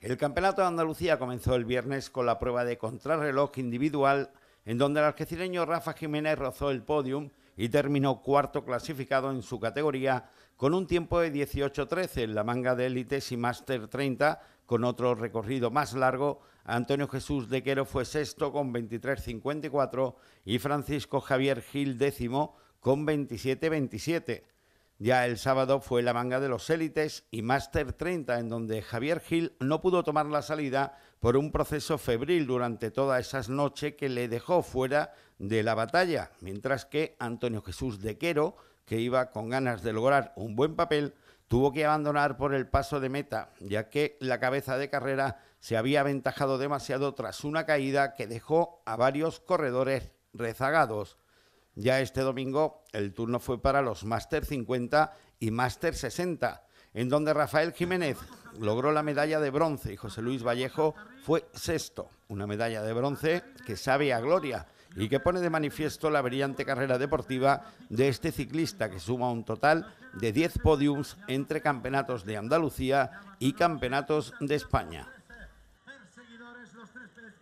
El Campeonato de Andalucía comenzó el viernes con la prueba de contrarreloj individual, en donde el arquecireño Rafa Jiménez rozó el podium y terminó cuarto clasificado en su categoría con un tiempo de 18-13 en la manga de élites y Master 30, con otro recorrido más largo. Antonio Jesús de Quero fue sexto con 23-54 y Francisco Javier Gil décimo con 27-27. Ya el sábado fue la manga de los élites y Master 30, en donde Javier Gil no pudo tomar la salida por un proceso febril durante todas esas noches que le dejó fuera de la batalla, mientras que Antonio Jesús de Quero, que iba con ganas de lograr un buen papel, tuvo que abandonar por el paso de meta, ya que la cabeza de carrera se había aventajado demasiado tras una caída que dejó a varios corredores rezagados. Ya este domingo el turno fue para los Master 50 y Master 60, en donde Rafael Jiménez logró la medalla de bronce y José Luis Vallejo fue sexto, una medalla de bronce que sabe a gloria y que pone de manifiesto la brillante carrera deportiva de este ciclista que suma un total de 10 podiums entre campeonatos de Andalucía y campeonatos de España.